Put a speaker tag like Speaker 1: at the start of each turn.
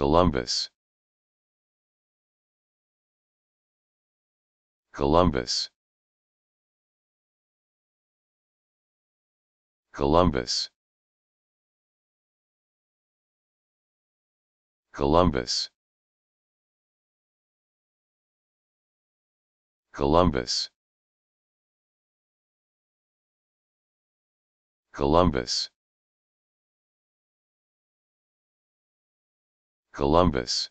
Speaker 1: Columbus. Columbus. Columbus. Columbus. Columbus. Columbus. Columbus